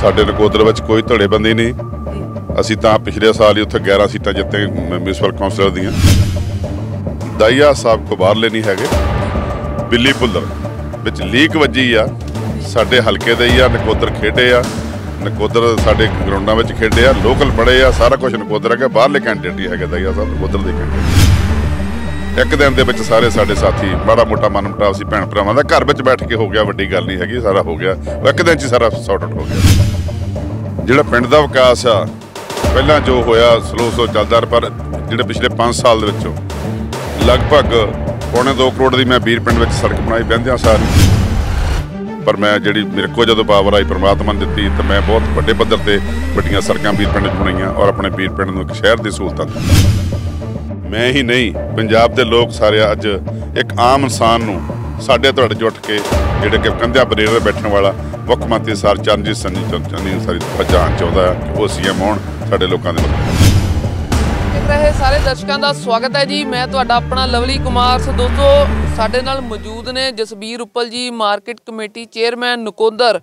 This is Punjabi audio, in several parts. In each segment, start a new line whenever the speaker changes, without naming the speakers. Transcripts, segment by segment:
ਸਾਡੇ ਨਕੋਦਰ ਵਿੱਚ ਕੋਈ ਧੜੇਬੰਦੀ ਨਹੀਂ ਅਸੀਂ ਤਾਂ ਪਿਛਲੇ ਸਾਲ ਹੀ ਉੱਥੇ 11 ਸੀਟਾਂ ਜਿੱਤੇ ਮਿਊਨਿਸਪਲ ਕਾਉਂਸਲਰ ਦੀਆਂ ਦਾਇਆ ਸਾਹਿਬ ਕੋ ਬਾਹਰਲੇ ਨਹੀਂ ਹੈਗੇ ਬਿੱਲੀ ਪੁੱਲਰ ਵਿੱਚ ਲੀਕ ਵੱਜੀ ਆ ਸਾਡੇ ਹਲਕੇ ਦੇ ਹੀ ਆ ਨਕੋਦਰ ਖੇਡੇ ਆ ਨਕੋਦਰ ਸਾਡੇ ਗਰਾਊਂਡਾਂ ਵਿੱਚ ਖੇਡੇ ਆ ਲੋਕਲ ਬੜੇ ਆ ਸਾਰਾ ਕੁਝ ਨਕੋਦਰ ਹੈਗਾ ਬਾਹਰਲੇ ਕੈਂਡੀਡੇਟ ਹੀ ਹੈਗੇ ਦਾਇਆ ਸਾਹਿਬ ਨਕੋਦਰ ਦੇ ਕੈਂਡੀਡੇਟ ਇੱਕ ਦਿਨ ਦੇ ਵਿੱਚ ਸਾਰੇ ਸਾਡੇ ਸਾਥੀ ਬੜਾ ਮੋਟਾ ਮਟਾਵ ਸੀ ਭੈਣ ਭਰਾਵਾਂ ਦਾ ਘਰ ਵਿੱਚ ਬੈਠ ਕੇ ਹੋ ਗਿਆ ਵੱਡੀ ਗੱਲ ਨਹੀਂ ਹੈਗੀ ਸਾਰਾ ਹੋ ਗਿਆ ਇੱਕ ਦਿਨ 'ਚ ਸਾਰਾ ਸੌਟ ਆਊਟ ਹੋ ਗਿਆ ਜਿਹੜਾ ਪਿੰਡ ਦਾ ਵਿਕਾਸ ਆ ਪਹਿਲਾਂ ਜੋ ਹੋਇਆ ਸਲੋ ਸੋ ਚੱਲਦਾ ਪਰ ਜਿਹੜੇ ਪਿਛਲੇ 5 ਸਾਲ ਦੇ ਵਿੱਚੋਂ ਲਗਭਗ ਪੌਣੇ 2 ਕਰੋੜ ਦੀ ਮੈਂ ਵੀਰ ਪਿੰਡ ਵਿੱਚ ਸੜਕ ਬਣਾਈ ਬੰਦਿਆਂ ਸਾਰੀ ਪਰ ਮੈਂ ਜਿਹੜੀ ਮੇਰੇ ਕੋਲ ਜਦੋਂ ਪਾਵਰ ਆਈ ਪ੍ਰਮਾਤਮਾ ਨੇ ਦਿੱਤੀ ਤਾਂ ਮੈਂ ਬਹੁਤ ਵੱਡੇ ਪੱਧਰ ਤੇ ਵੱਡੀਆਂ ਸੜਕਾਂ ਵੀਰ ਪਿੰਡ ਚ ਬਣਾਈਆਂ ਔਰ ਆਪਣੇ ਵੀਰ ਪਿੰਡ ਨੂੰ ਇੱਕ ਸ਼ਹਿਰ ਦੀ ਸਹੂਲਤਾਂ ਦਿੱਤੀ ਮੈਂ ਹੀ ਨਹੀਂ ਪੰਜਾਬ ਦੇ ਲੋਕ ਸਾਰੇ ਅੱਜ ਇੱਕ ਆਮ ਇਨਸਾਨ ਨੂੰ ਸਾਡੇ ਤੁਹਾਡੇ ਜੁੱਟ ਕੇ ਜਿਹੜੇ ਕਿ ਕੰਧਿਆ ਬਰੇਰ ਬੈਠਣ ਵਾਲਾ ਮੁੱਖ ਮੰਤਰੀ ਸਰ ਚਰਨਜੀਤ ਸੰਨੀ ਚੰਨੀ ਸਾਰੀ ਪਛਾਣ ਚਾਹੁੰਦਾ ਉਹ ਸੀਐਮ ਹੋਣ ਸਾਡੇ ਲੋਕਾਂ ਦੇ
ਰਹੇ ਸਾਰੇ ਦਰਸ਼ਕਾਂ ਦਾ ਸਵਾਗਤ ਹੈ ਜੀ ਮੈਂ ਤੁਹਾਡਾ ਆਪਣਾ ਲਵਲੀ ਕੁਮਾਰ ਸੋ ਦੋਸਤੋ ਸਾਡੇ ਨਾਲ ਮੌਜੂਦ ਨੇ ਜਸਬੀਰ ਉੱਪਲ ਜੀ ਮਾਰਕੀਟ ਕਮੇਟੀ ਚੇਅਰਮੈਨ ਨਕੋਦਰ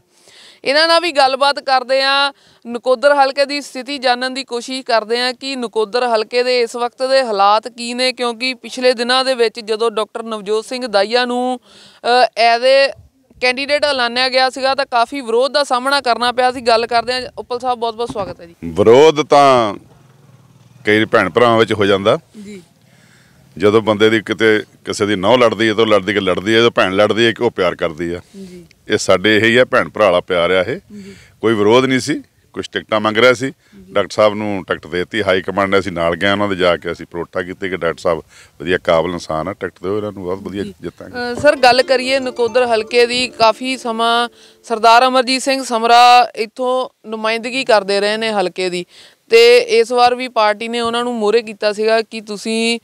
ਇਹਨਾਂ ਨਾਲ ਵੀ ਗੱਲਬਾਤ ਕਰਦੇ ਆ ਨਕੋਦਰ ਹਲਕੇ ਦੀ ਸਥਿਤੀ ਜਾਣਨ ਦੀ ਕੋਸ਼ਿਸ਼ ਕਰਦੇ ਆ ਕਿ ਨਕੋਦਰ ਹਲਕੇ ਦੇ ਇਸ ਵਕਤ ਦੇ ਹਾਲਾਤ ਕੀ ਨੇ ਕਿਉਂਕਿ ਪਿਛਲੇ ਦਿਨਾਂ ਦੇ ਵਿੱਚ ਜਦੋਂ ਡਾਕਟਰ ਨਵਜੋਤ ਸਿੰਘ ਦਾਈਆ ਨੂੰ ਐਦੇ ਕੈਂਡੀਡੇਟ ਐਲਾਨਿਆ ਗਿਆ ਸੀਗਾ ਤਾਂ ਕਾਫੀ ਵਿਰੋਧ ਦਾ ਸਾਹਮਣਾ ਕਰਨਾ ਪਿਆ ਸੀ ਗੱਲ ਕਰਦੇ ਆ ਉਪਲ ਸਾਹਿਬ ਬਹੁਤ ਬਹੁਤ ਸਵਾਗਤ ਹੈ ਜੀ
ਵਿਰੋਧ ਤਾਂ ਕਈ ਭੈਣ ਭਰਾਵਾਂ ਵਿੱਚ ਹੋ ਜਾਂਦਾ ਜੀ ਜਦੋਂ ਬੰਦੇ ਦੀ ਕਿਤੇ ਕਿਸੇ ਦੀ ਨੌ ਲੜਦੀ ਹੈ ਤਾਂ ਲੜਦੀ ਕਿ ਲੜਦੀ ਹੈ ਜਦੋਂ ਭੈਣ ਲੜਦੀ ਹੈ ਕਿ ਉਹ ਪਿਆਰ ਕਰਦੀ ਆ ਇਹ ਸਾਡੇ ਇਹੀ ਹੈ ਭੈਣ ਭਰਾ ਵਾਲਾ ਪਿਆਰ ਆ ਇਹ ਕੋਈ ਵਿਰੋਧ ਨਹੀਂ ਸੀ ਕੁਝ ਟਿਕਟਾਂ ਮੰਗ ਰਿਹਾ ਸੀ ਡਾਕਟਰ ਸਾਹਿਬ ਨੂੰ ਟਿਕਟ ਦੇਤੀ ਹਾਈ ਕਮਾਂਡ ਨੇ ਅਸੀਂ ਨਾਲ ਗਏ ਉਹਨਾਂ ਦੇ ਜਾ ਕੇ ਅਸੀਂ ਪ੍ਰੋਟਾ ਕੀਤੇ ਕਿ ਡਾਕਟਰ ਸਾਹਿਬ ਵਧੀਆ ਕਾਬਲ ਇਨਸਾਨ ਆ ਟਿਕਟ ਦਿਓ ਇਹਨਾਂ ਨੂੰ ਬਹੁਤ ਵਧੀਆ ਜਿੱਤਾਂਗੇ
ਸਰ ਗੱਲ ਕਰੀਏ ਨਕੋਦਰ ਹਲਕੇ ਦੀ ਕਾਫੀ ਸਮਾਂ ਸਰਦਾਰ ਅਮਰਜੀਤ ਸਿੰਘ ਸਮਰਾ ਇੱਥੋਂ ਨੁਮਾਇੰਦਗੀ ਕਰਦੇ ਰਹੇ ਨੇ ਹਲਕੇ ਦੀ ਤੇ ਇਸ ਵਾਰ ਵੀ ਪਾਰਟੀ ਨੇ ਉਹਨਾਂ ਨੂੰ ਮੋਰੇ ਕੀਤਾ ਸੀਗਾ ਕਿ ਤੁਸੀਂ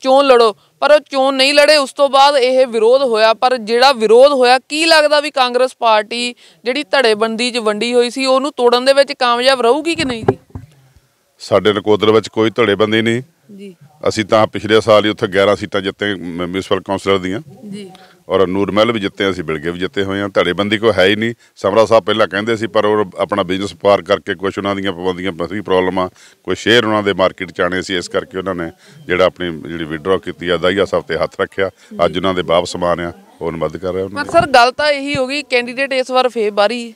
ਚੋਣ ਲੜੋ ਪਰ ਉਹ ਚੋਣ ਨਹੀਂ ਲੜੇ ਉਸ ਤੋਂ ਬਾਅਦ ਇਹ ਵਿਰੋਧ ਹੋਇਆ ਪਰ ਜਿਹੜਾ ਵਿਰੋਧ ਹੋਇਆ ਕੀ ਲੱਗਦਾ ਵੀ ਕਾਂਗਰਸ ਪਾਰਟੀ ਜਿਹੜੀ ਧੜੇਬੰਦੀ 'ਚ ਵੰਡੀ ਹੋਈ ਸੀ ਉਹਨੂੰ ਤੋੜਨ ਦੇ ਵਿੱਚ ਕਾਮਯਾਬ ਰਹੂਗੀ ਕਿ ਨਹੀਂ
ਸਾਡੇ ਨਕੋਦਰ ਵਿੱਚ ਕੋਈ ਧੜੇਬੰਦੀ ਨਹੀਂ ਜੀ ਅਸੀਂ ਤਾਂ ਪਿਛਲੇ ਸਾਲ ਹੀ ਉੱਥੇ 11 ਸੀਟਾਂ ਜਿੱਤੇ ਮਿਊਨਿਸਪਲ ਕਾਉਂਸਲਰ ਦੀਆਂ ਜੀ ਔਰ ਨੂਰ ਮਹਿਲ ਵੀ ਜਿੱਤੇ ਅਸੀਂ ਬਿਲਗੇ ਵੀ ਜਿੱਤੇ ਹੋਏ ਆ ਧੜੇਬੰਦੀ ਕੋਈ ਹੈ ਹੀ ਨਹੀਂ ਸਮਰਾ ਸਾਹਿਬ ਪਹਿਲਾਂ ਕਹਿੰਦੇ ਸੀ ਪਰ ਉਹ ਆਪਣਾ ਬਿਜ਼ਨਸ ਪਾਰ ਕਰਕੇ ਕੁਝ ਉਹਨਾਂ ਦੀਆਂ ਪਾਬੰਦੀਆਂ ਪਸਰੀ ਆ ਕੋਈ ਸ਼ੇਅਰ ਉਹਨਾਂ ਦੇ ਮਾਰਕੀਟ ਚ ਆਣੇ ਸੀ ਇਸ ਕਰਕੇ ਉਹਨਾਂ ਨੇ ਜਿਹੜਾ ਆਪਣੀ ਜਿਹੜੀ ਵਿਡਰਾ ਕੀਤੀ ਆ ਦਾਈਆ ਸਾਹਿਬ ਤੇ ਹੱਥ ਰੱਖਿਆ ਅੱਜ ਉਹਨਾਂ ਦੇ ਵਾਪਸ ਮਾਨਿਆ ਉਹਨਾਂ ਮਦਦ ਕਰ ਰਿਹਾ ਉਹਨਾਂ ਪਰ ਸਰ
ਗੱਲ ਤਾਂ ਇਹੀ ਹੋ ਗਈ ਕੈਂਡੀਡੇਟ ਇਸ ਵਾਰ ਫੇਰ ਬਾਰੀ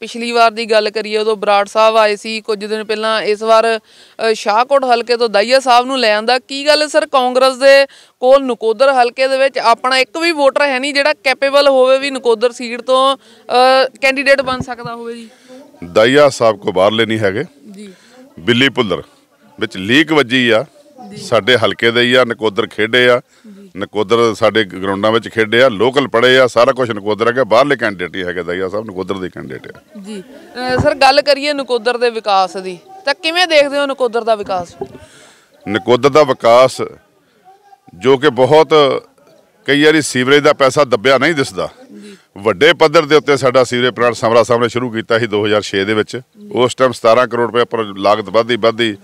ਪਿਛਲੀ ਵਾਰ ਦੀ ਗੱਲ ਕਰੀਏ ਉਦੋਂ ਬਰਾੜ ਸਾਹਿਬ ਆਏ ਸੀ ਕੁਝ ਦਿਨ ਪਹਿਲਾਂ ਇਸ ਵਾਰ ਸ਼ਾਹਕੋਟ ਹਲਕੇ ਤੋਂ ਦਈਆ ਸਾਹਿਬ ਨੂੰ ਲੈ ਆਂਦਾ ਕੀ ਗੱਲ ਸਰ ਕਾਂਗਰਸ ਦੇ ਕੋਲ ਨਕੋਦਰ ਹਲਕੇ ਦੇ ਵਿੱਚ ਆਪਣਾ ਇੱਕ ਵੀ ਵੋਟਰ ਹੈ ਨਹੀਂ ਜਿਹੜਾ ਕੈਪੇਬਲ ਹੋਵੇ ਵੀ ਨਕੋਦਰ ਸੀਟ ਤੋਂ ਕੈਂਡੀਡੇਟ ਬਣ ਸਕਦਾ ਹੋਵੇ ਜੀ
ਦਈਆ ਸਾਹਿਬ ਕੋ ਬਾਹਰ ਲੈਣੀ ਹੈਗੇ ਜੀ ਬਿੱਲੀ ਪੁੱਲਰ ਵਿੱਚ ਲੀਕ ਵੱਜੀ ਆ ਸਾਡੇ ਹਲਕੇ ਦੇ ਹੀ ਆ ਨਕੋਦਰ ਖੇਡੇ ਆ ਨਕੋਦਰ ਸਾਡੇ ਗਰਾਊਂਡਾਂ ਵਿੱਚ ਖੇਡੇ ਆ ਲੋਕਲ ਪੜੇ ਆ ਸਾਰਾ ਕੁਝ ਨਕੋਦਰ ਹੈਗਾ ਬਾਹਰਲੇ ਕੈਂਡੀਡੇਟ ਹੀ ਹੈਗੇ ਦਈਆ ਸਾਹਿਬ ਨਕੋਦਰ ਦੇ ਕੈਂਡੀਡੇਟ ਆ ਜੀ
ਸਰ ਗੱਲ ਕਰੀਏ ਨਕੋਦਰ ਦੇ ਵਿਕਾਸ ਦੀ ਤਾਂ ਕਿਵੇਂ ਦੇਖਦੇ ਹੋ ਨਕੋਦਰ ਦਾ ਵਿਕਾਸ
ਨਕੋਦਰ ਦਾ ਵਿਕਾਸ ਜੋ ਕਿ ਬਹੁਤ ਕਈ ਵਾਰੀ ਸੀਵਰੇਜ ਦਾ ਪੈਸਾ ਦੱਬਿਆ ਨਹੀਂ ਦਿਸਦਾ ਵੱਡੇ ਪੱਧਰ ਦੇ ਉੱਤੇ ਸਾਡਾ ਸੀਵਰੇਜ ਪ੍ਰਾਂਤ ਸਮਰਾ ਸਾਹਿਬ ਨੇ ਸ਼ੁਰੂ ਕੀਤਾ ਸੀ 2006 ਦੇ ਵਿੱਚ ਉਸ ਟਾਈਮ 17 ਕਰੋੜ ਰੁਪਏ ਪਰ ਲਾਗਤ ਵਧਦੀ ਵਧਦੀ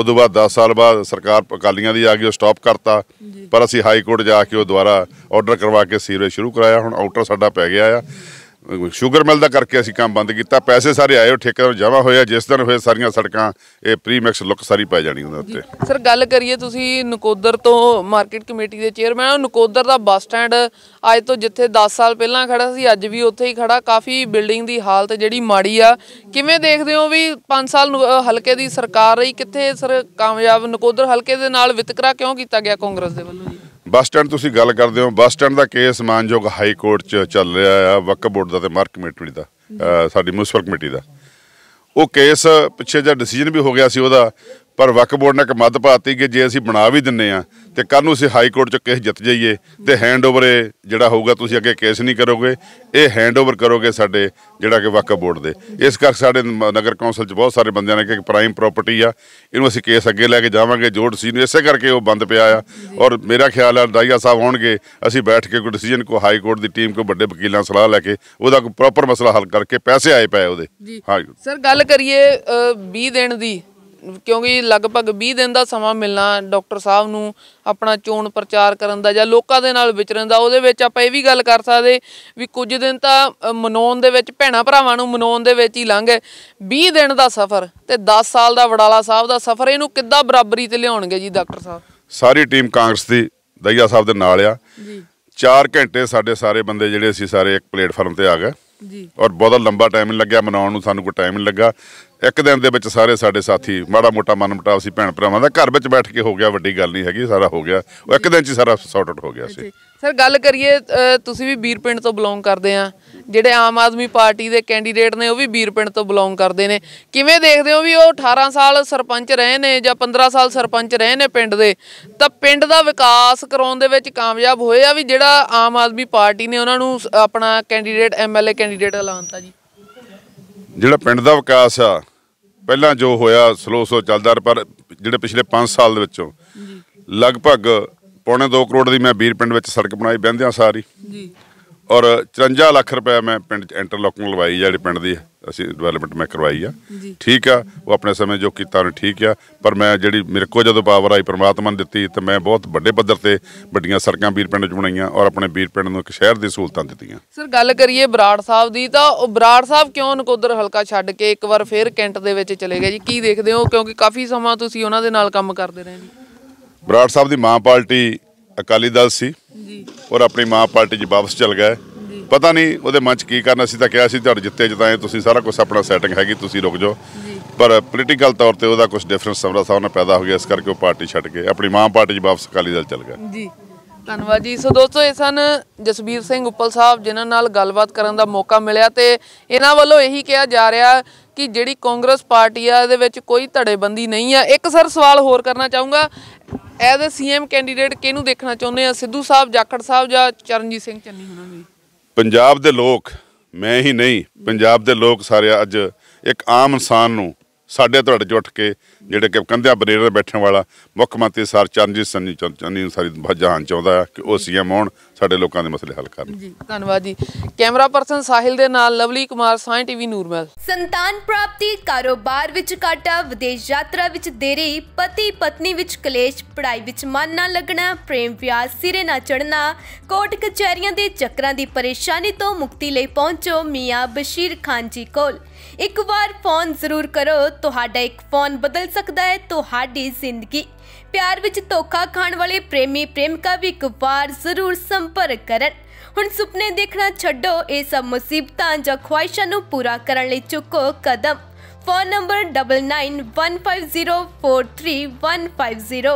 ਉਦੋਂ ਬਾਅਦ 10 ਸਾਲ ਬਾਅਦ ਸਰਕਾਰ ਅਕਾਲੀਆਂ ਦੀ ਆ ਗਈ ਉਹ ਸਟਾਪ ਕਰਤਾ ਪਰ ਅਸੀਂ ਹਾਈ ਕੋਰਟ ਜਾ ਕੇ ਉਹ ਦੁਬਾਰਾ ਆਰਡਰ ਕਰਵਾ ਕੇ ਸੀਵਰੇਜ ਸ਼ੁਰੂ ਕਰਾਇਆ ਹੁਣ ਆਊਟਰ ਸਾਡਾ ਪੈ ਗਿਆ ਆ ਸ਼ੂਗਰ ਮਿਲ ਦਾ ਕਰਕੇ ਅਸੀਂ ਕੰਮ ਬੰਦ ਕੀਤਾ ਪੈਸੇ ਸਾਰੇ ਆਏ ਉਹ ਠੇਕੇਦਾਰ ਜਮਾ ਹੋਇਆ ਜਿਸ ਦਿਨ ਹੋਏ ਸਾਰੀਆਂ ਸੜਕਾਂ ਇਹ ਪ੍ਰੀਮਿਕਸ ਲੁੱਕ ਸਾਰੀ ਪੈ ਜਾਣੀ ਉਹਦੇ ਉੱਤੇ
ਸਰ ਗੱਲ ਕਰੀਏ ਤੁਸੀਂ ਨਕੋਦਰ ਤੋਂ ਮਾਰਕੀਟ ਕਮੇਟੀ ਦੇ ਚੇਅਰਮੈਨ ਨਕੋਦਰ ਦਾ ਬੱਸ ਸਟੈਂਡ ਅੱਜ ਤੋਂ ਜਿੱਥੇ 10 ਸਾਲ ਪਹਿਲਾਂ ਖੜਾ ਸੀ ਅੱਜ ਵੀ ਉੱਥੇ ਹੀ ਖੜਾ ਕਾਫੀ ਬਿਲਡਿੰਗ ਦੀ ਹਾਲਤ ਜਿਹੜੀ ਮਾੜੀ ਆ ਕਿਵੇਂ ਦੇਖਦੇ ਹੋ ਵੀ 5 ਸਾਲ ਹਲਕੇ ਦੀ ਸਰਕਾਰ ਰਹੀ ਕਿੱਥੇ ਸਰ ਕਾਮਯਾਬ ਨਕੋਦਰ ਹਲਕੇ ਦੇ ਨਾਲ ਵਿਤਕਰਾ ਕਿਉਂ ਕੀਤਾ ਗਿਆ ਕਾਂਗਰਸ ਦੇ ਵੱਲੋਂ
ਬੱਸ ਸਟੈਂਡ ਤੁਸੀਂ ਗੱਲ ਕਰਦੇ ਹੋ ਬੱਸ ਸਟੈਂਡ ਦਾ ਕੇਸ ਮਾਨਯੋਗ ਹਾਈ ਕੋਰਟ 'ਚ ਚੱਲ ਰਿਹਾ ਆ ਵਕਫ ਬੋਰਡ ਦਾ ਤੇ ਮਾਰਕ ਕਮੇਟੀ ਦਾ ਸਾਡੀ ਮਿਊਨਿਸਪਲ ਕਮੇਟੀ ਦਾ ਉਹ ਕੇਸ ਪਿੱਛੇ ਜਿਹੜਾ ਡਿਸੀਜਨ ਵੀ ਹੋ ਗਿਆ ਸੀ ਉਹਦਾ ਪਰ ਵਕਫ ਬੋਰਡ ਨੇ ਇੱਕ ਮੱਦ ਪਾਤੀ ਕਿ ਜੇ ਅਸੀਂ ਬਣਾ ਵੀ ਦਿੰਨੇ ਆ ਤੇ ਕੱਲ ਨੂੰ ਅਸੀਂ ਹਾਈ ਕੋਰਟ ਚ ਕੇਸ ਜਿੱਤ ਜਾਈਏ ਤੇ ਹੈਂਡਓਵਰ ਜਿਹੜਾ ਹੋਊਗਾ ਤੁਸੀਂ ਅੱਗੇ ਕੇਸ ਨਹੀਂ ਕਰੋਗੇ ਇਹ ਹੈਂਡਓਵਰ ਕਰੋਗੇ ਸਾਡੇ ਜਿਹੜਾ ਕਿ ਵਕਫ ਬੋਰਡ ਦੇ ਇਸ ਕਰਕੇ ਸਾਡੇ ਨਗਰ ਕੌਂਸਲ ਚ ਬਹੁਤ ਸਾਰੇ ਬੰਦਿਆਂ ਨੇ ਕਿ ਪ੍ਰਾਈਮ ਪ੍ਰਾਪਰਟੀ ਆ ਇਹਨੂੰ ਅਸੀਂ ਕੇਸ ਅੱਗੇ ਲੈ ਕੇ ਜਾਵਾਂਗੇ ਜੋੜ ਸੀ ਨੂੰ ਇਸੇ ਕਰਕੇ ਉਹ ਬੰਦ ਪਿਆ ਆ ਔਰ ਮੇਰਾ ਖਿਆਲ ਆ ਦਾਈਆ ਸਾਹਿਬ ਆਉਣਗੇ ਅਸੀਂ ਬੈਠ ਕੇ ਕੋਈ ਡਿਸੀਜਨ ਕੋ ਹਾਈ ਕੋਰਟ ਦੀ ਟੀਮ ਕੋ ਵੱਡੇ ਵਕੀਲਾਂ ਸਲਾਹ ਲੈ ਕੇ ਉਹਦਾ ਕੋ ਪ੍ਰੋਪਰ ਮਸਲਾ ਹੱਲ ਕਰਕੇ ਪੈਸੇ ਆਏ ਪਏ ਉਹਦੇ ਹਾਂ
ਸਰ ਗੱਲ ਕਰੀਏ 20 ਦਿਨ ਦੀ ਕਿਉਂਕਿ ਲਗਭਗ 20 ਦਿਨ ਦਾ ਸਮਾਂ ਮਿਲਣਾ ਡਾਕਟਰ ਸਾਹਿਬ ਨੂੰ ਆਪਣਾ ਚੋਣ ਪ੍ਰਚਾਰ ਕਰਨ ਦਾ ਜਾਂ ਲੋਕਾਂ ਦੇ ਨਾਲ ਵਿਚਰਨ ਦਾ ਉਹਦੇ ਵਿੱਚ ਆਪਾਂ ਇਹ ਵੀ ਗੱਲ ਕਰ ਸਕਦੇ ਵੀ ਕੁਝ ਦਿਨ ਤਾਂ ਮਨਾਉਣ ਦੇ ਵਿੱਚ ਭੈਣਾ ਭਰਾਵਾਂ ਨੂੰ ਮਨਾਉਣ ਦੇ ਵਿੱਚ ਹੀ ਲੰਘ 20 ਦਿਨ ਦਾ ਸਫ਼ਰ ਤੇ 10 ਸਾਲ ਦਾ ਵਡਾਲਾ ਸਾਹਿਬ ਦਾ ਸਫ਼ਰ ਇਹਨੂੰ ਕਿੱਦਾਂ ਬਰਾਬਰੀ ਤੇ ਲਿਆਉਣਗੇ ਜੀ ਡਾਕਟਰ ਸਾਹਿਬ
ਸਾਰੀ ਟੀਮ ਕਾਂਗਰਸ ਦੀ ਦਈਆ ਸਾਹਿਬ ਦੇ ਨਾਲ ਆ ਜੀ 4 ਘੰਟੇ ਸਾਡੇ ਸਾਰੇ ਬੰਦੇ ਜਿਹੜੇ ਸੀ ਸਾਰੇ ਇੱਕ ਪਲੇਟਫਾਰਮ ਤੇ ਆ ਗਏ ਜੀ ਔਰ ਬਹੁਤ ਲੰਬਾ ਟਾਈਮ ਨਹੀਂ ਲੱਗਿਆ ਮਨਾਉਣ ਨੂੰ ਸਾਨੂੰ ਕੋਈ ਟਾਈਮ ਨਹੀਂ ਲੱਗਾ ਇੱਕ ਦਿਨ ਦੇ ਵਿੱਚ ਸਾਰੇ ਸਾਡੇ ਸਾਥੀ ਮਾੜਾ ਮੋਟਾ ਮਨਮਟਾਵ ਸੀ ਭੈਣ ਭਰਾਵਾਂ ਦਾ ਘਰ ਵਿੱਚ ਬੈਠ ਕੇ ਹੋ ਗਿਆ ਵੱਡੀ ਗੱਲ ਨਹੀਂ ਹੈਗੀ ਸਾਰਾ ਹੋ ਗਿਆ ਉਹ ਇੱਕ ਦਿਨ 'ਚ ਸਾਰਾ ਸੌਟ ਆਊਟ ਹੋ ਗਿਆ ਸੀ
ਸਰ ਗੱਲ ਕਰੀਏ ਤੁਸੀਂ ਵੀ ਬੀਰਪਿੰਡ ਤੋਂ ਬਿਲੋਂਗ ਕਰਦੇ ਆ ਜਿਹੜੇ ਆਮ ਆਦਮੀ ਪਾਰਟੀ ਦੇ ਕੈਂਡੀਡੇਟ ਨੇ ਉਹ ਵੀ ਬੀਰਪਿੰਡ ਤੋਂ ਬਿਲੋਂਗ ਕਰਦੇ ਨੇ ਕਿਵੇਂ ਦੇਖਦੇ ਹੋ ਵੀ ਉਹ 18 ਸਾਲ ਸਰਪੰਚ ਰਹੇ ਨੇ ਜਾਂ 15 ਸਾਲ ਸਰਪੰਚ ਰਹੇ ਨੇ ਪਿੰਡ ਦੇ ਤਾਂ ਪਿੰਡ ਦਾ ਵਿਕਾਸ ਕਰਾਉਣ ਦੇ ਵਿੱਚ ਕਾਮਯਾਬ ਹੋਏ ਆ ਵੀ ਜਿਹੜਾ ਆਮ ਆਦਮੀ ਪਾਰਟੀ ਨੇ ਉਹਨਾਂ ਨੂੰ ਆਪਣਾ ਕੈਂਡੀਡੇਟ ਐਮਐਲਏ ਕੈਂਡੀਡੇਟ ਐਲਾਨਤਾ ਜੀ
ਜਿਹੜਾ ਪਿੰਡ ਦਾ ਵਿਕਾਸ ਆ ਪਹਿਲਾਂ ਜੋ ਹੋਇਆ ਸਲੋ ਸੋ ਚੱਲਦਾ ਪਰ ਜਿਹੜੇ ਪਿਛਲੇ 5 ਸਾਲ ਦੇ ਵਿੱਚੋਂ ਲਗਭਗ ਪੌਣੇ 2 ਕਰੋੜ ਦੀ ਮੈਂ ਵੀਰ ਪਿੰਡ ਵਿੱਚ ਸੜਕ ਬਣਾਈ ਬੰਦਿਆਂ ਸਾਰੀ ਜੀ ਔਰ 54 ਲੱਖ ਰੁਪਏ ਮੈਂ ਪਿੰਡ ਚ ਇੰਟਰਲੋਕਿੰਗ ਲਵਾਈ ਜਿਹੜੀ ਪਿੰਡ ਦੀ ਹੈ ਅਸੀਂ ਡਿਵੈਲਪਮੈਂਟ ਮੈਂ ਕਰਵਾਈ ਆ ਠੀਕ ਆ ਉਹ ਆਪਣੇ ਸਮੇਂ ਜੋ ਕੀਤਾ ਉਹ ਠੀਕ ਆ ਪਰ ਮੈਂ ਜਿਹੜੀ ਮੇਰੇ ਕੋ ਜਦੋਂ ਪਾਵਰ ਆਈ ਪ੍ਰਮਾਤਮਾ ਨੇ ਦਿੱਤੀ ਤੇ ਮੈਂ ਬਹੁਤ ਵੱਡੇ ਪੱਧਰ ਤੇ ਵੱਡੀਆਂ ਸੜਕਾਂ ਵੀਰ ਪਿੰਡ ਚ ਬਣਾਈਆਂ ਔਰ ਆਪਣੇ ਵੀਰ ਪਿੰਡ ਨੂੰ ਇੱਕ ਸ਼ਹਿਰ ਦੀ ਸਹੂਲਤਾਂ ਦਿੱਤੀਆਂ
ਸਰ ਗੱਲ ਕਰੀਏ ਬਰਾੜ ਸਾਹਿਬ ਦੀ ਤਾਂ ਉਹ ਬਰਾੜ ਸਾਹਿਬ ਕਿਉਂ ਨਕੋਦਰ ਹਲਕਾ ਛੱਡ ਕੇ ਇੱਕ ਵਾਰ ਫੇਰ ਕੈਂਟ ਦੇ ਵਿੱਚ ਚਲੇ ਗਏ ਜੀ ਕੀ ਦੇਖਦੇ ਹੋ ਕਿਉਂਕਿ ਕਾਫੀ ਸਮਾਂ ਤੁਸੀਂ ਉਹਨਾਂ ਦੇ ਨਾਲ ਕੰਮ
ਕਰਦੇ ਰਹੇ ਜੀ ਬਰਾੜ ਸਾਹਿਬ ਦੀ ਮਾਂ ਪਾਰਟੀ ਅਕਾਲੀ ਦਲ ਸੀ ਜੀ ਔਰ ਆਪਣੀ ਮਾਂ ਪਾਰਟੀ 'ਚ ਵਾਪਸ ਚਲ ਗਏ ਪਤਾ ਨਹੀਂ ਉਹਦੇ ਮਨ ਚ ਕੀ ਕਰਨਾ ਸੀ ਤਾਂ ਕਿਹਾ ਸੀ ਤੁਹਾਡੇ ਜਿੱਤੇ ਜਿਤਾਏ ਤੁਸੀਂ ਸਾਰਾ ਕੁਝ ਆਪਣਾ ਸੈਟਿੰਗ ਹੈਗੀ ਤੁਸੀਂ ਰੁਕ ਜਾਓ ਪਰ ਪੋਲੀਟੀਕਲ ਤੌਰ ਤੇ ਉਹਦਾ ਕੁਝ ਡਿਫਰੈਂਸ ਸਮਰਾ ਸਾਹਿਬ ਨਾਲ ਪੈਦਾ ਹੋ ਗਿਆ ਇਸ ਕਰਕੇ ਉਹ ਪਾਰਟੀ ਛੱਡ ਕੇ ਆਪਣੀ ਮਾਂ ਪਾਰਟੀ 'ਚ ਵਾਪਸ ਅਕਾਲੀ ਦਲ ਚੱਲ ਗਿਆ
ਜੀ ਧੰਨਵਾਦ ਜੀ ਸੋ ਦੋਸਤੋ ਇਹ ਸਨ ਜਸਬੀਰ ਸਿੰਘ ਉੱਪਲ ਸਾਹਿਬ ਜਿਨ੍ਹਾਂ ਨਾਲ ਗੱਲਬਾਤ ਕਰਨ ਦਾ ਮੌਕਾ ਮਿਲਿਆ ਤੇ ਇਹਨਾਂ ਵੱਲੋਂ ਇਹੀ ਕਿਹਾ ਜਾ ਰਿਹਾ ਕਿ ਜਿਹੜੀ ਕਾਂਗਰਸ ਪਾਰਟੀ ਆ ਇਹਦੇ ਵਿੱਚ ਕੋਈ ਧੜੇਬੰਦੀ ਨਹੀਂ ਆ ਇੱਕ ਸਰ ਸਵਾਲ ਹੋਰ ਕਰਨਾ ਚਾਹੂੰਗਾ ਐਜ਼ ਅ ਸੀਐਮ ਕੈਂਡੀਡੇਟ ਕਿਹਨੂੰ ਦੇਖਣਾ ਚਾਹੁੰਦੇ ਆ ਸਿੱਧੂ ਸਾਹਿਬ ਜਾਖੜ ਸਾਹਿਬ ਜਾਂ ਚਰਨਜੀਤ ਸਿੰਘ ਚੰਨੀ ਹੋਣਾ ਜੀ
ਪੰਜਾਬ ਦੇ ਲੋਕ ਮੈਂ ਹੀ ਨਹੀਂ ਪੰਜਾਬ ਦੇ ਲੋਕ ਸਾਰੇ ਅੱਜ ਇੱਕ ਆਮ ਇਨਸਾਨ ਨੂੰ ਸਾਡੇ ਤੁਹਾਡੇ ਚ ਉੱਠ ਕੇ ਜਿਹੜੇ ਕਿ ਕੰਧਿਆ ਬਰੇਰ ਬੈਠਣ ਵਾਲਾ ਮੁੱਖ ਮੰਤਰੀ ਸਰ ਚਰਨਜੀਤ ਸੰਨੀ ਚੰਨੀ ਸਾਰੀ ਜਹਾਨ ਚਾਹੁੰਦਾ ਕਿ ਉਹ ਸੀਐਮ ਹੋਣ ਸਾਡੇ ਲੋਕਾਂ ਦੇ ਮਸਲੇ ਹੱਲ ਕਰਨ ਜੀ
ਧੰਨਵਾਦ ਜੀ ਕੈਮਰਾ ਪਰਸਨ ਸਾਹਿਲ ਦੇ ਨਾਲ ਲਵਲੀ ਕੁਮਾਰ ਸਾਇੰ ਟੀਵੀ ਨੂਰਮਲ
ਸੰਤਾਨ ਪ੍ਰਾਪਤੀ ਕਾਰੋਬਾਰ ਵਿੱਚ ਕਾਟਾ ਵਿਦੇਸ਼ ਯਾਤਰਾ ਵਿੱਚ ਦੇਰੀ ਪਤੀ ਪਤਨੀ ਵਿੱਚ ਕਲੇਸ਼ ਪੜਾਈ ਵਿੱਚ ਮਨ ਨਾ ਲੱਗਣਾ ਪ੍ਰੇਮ ਵਿਆਹ ਸਿਰੇ ਨਾ ਚੜਨਾ ਕੋਰਟ ਕਚਹਿਰੀਆਂ ਦੇ ਚੱਕਰਾਂ ਦੀ ਪਰੇਸ਼ਾਨੀ ਤੋਂ ਮੁਕਤੀ ਲਈ ਪਹੁੰਚੋ ਮੀਆਂ ਬਸ਼ੀਰ ਖਾਨ ਜੀ ਕੋਲ ਇੱਕ ਵਾਰ ਫੋਨ ਜ਼ਰੂਰ ਕਰੋ ਤੁਹਾਡਾ ਇੱਕ ਫੋਨ ਬਦਲ ਸਕਦਾ ਹੈ ਤੁਹਾਡੀ ਜ਼ਿੰਦਗੀ ਪਿਆਰ ਵਿੱਚ ਧੋਖਾ ਖਾਣ ਵਾਲੇ ਪ੍ਰੇਮੀ ਪ੍ਰੇਮਿਕਾ ਵੀ ਇੱਕ ਵਾਰ ਜ਼ਰੂਰ ਸੰਪਰਕ ਕਰਨ ਹੁਣ ਸੁਪਨੇ ਦੇਖਣਾ ਛੱਡੋ ਇਹ ਸਭ ਮੁਸੀਬਤਾਂ ਜਾਂ ਖੁਆਇਸ਼ਾਂ ਨੂੰ ਪੂਰਾ ਕਰਨ ਲਈ ਚੁੱਕੋ ਕਦਮ ਫੋਨ ਨੰਬਰ 9915043150